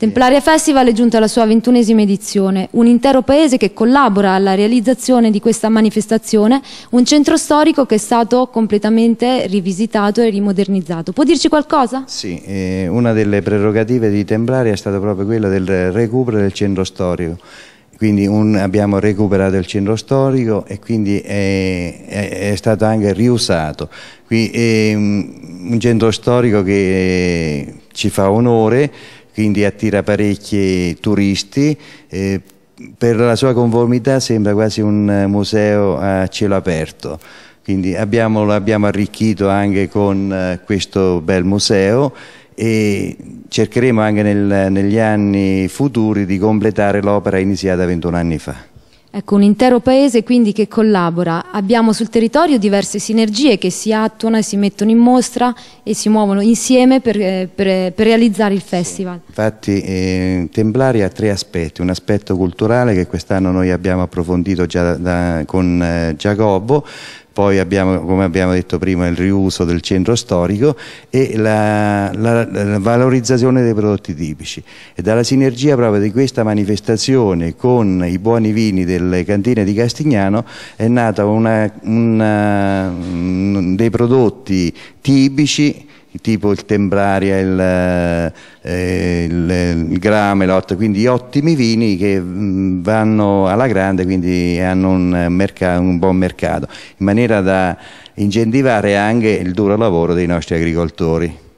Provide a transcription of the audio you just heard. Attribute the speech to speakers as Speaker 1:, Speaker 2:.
Speaker 1: Templaria Festival è giunta alla sua ventunesima edizione, un intero paese che collabora alla realizzazione di questa manifestazione, un centro storico che è stato completamente rivisitato e rimodernizzato. Può dirci qualcosa? Sì,
Speaker 2: eh, una delle prerogative di Templaria è stata proprio quella del recupero del centro storico quindi un, abbiamo recuperato il centro storico e quindi è, è, è stato anche riusato. Qui è un, un centro storico che ci fa onore quindi attira parecchi turisti. Eh, per la sua conformità sembra quasi un museo a cielo aperto. Quindi abbiamo, l'abbiamo arricchito anche con eh, questo bel museo e cercheremo anche nel, negli anni futuri di completare l'opera iniziata 21 anni fa.
Speaker 1: Ecco, un intero paese quindi che collabora. Abbiamo sul territorio diverse sinergie che si attuano e si mettono in mostra e si muovono insieme per, eh, per, eh, per realizzare il festival. Sì.
Speaker 2: Infatti eh, Templari ha tre aspetti, un aspetto culturale che quest'anno noi abbiamo approfondito già da, con eh, Giacobbo, poi abbiamo, come abbiamo detto prima, il riuso del centro storico e la, la, la valorizzazione dei prodotti tipici. E dalla sinergia proprio di questa manifestazione con i buoni vini delle cantine di Castignano è nata una, una, dei prodotti tipici tipo il Tembraria, il, eh, il, il Gramelot, quindi ottimi vini che mm, vanno alla grande, quindi hanno un, mercato, un buon mercato, in maniera da incentivare anche il duro lavoro dei nostri agricoltori.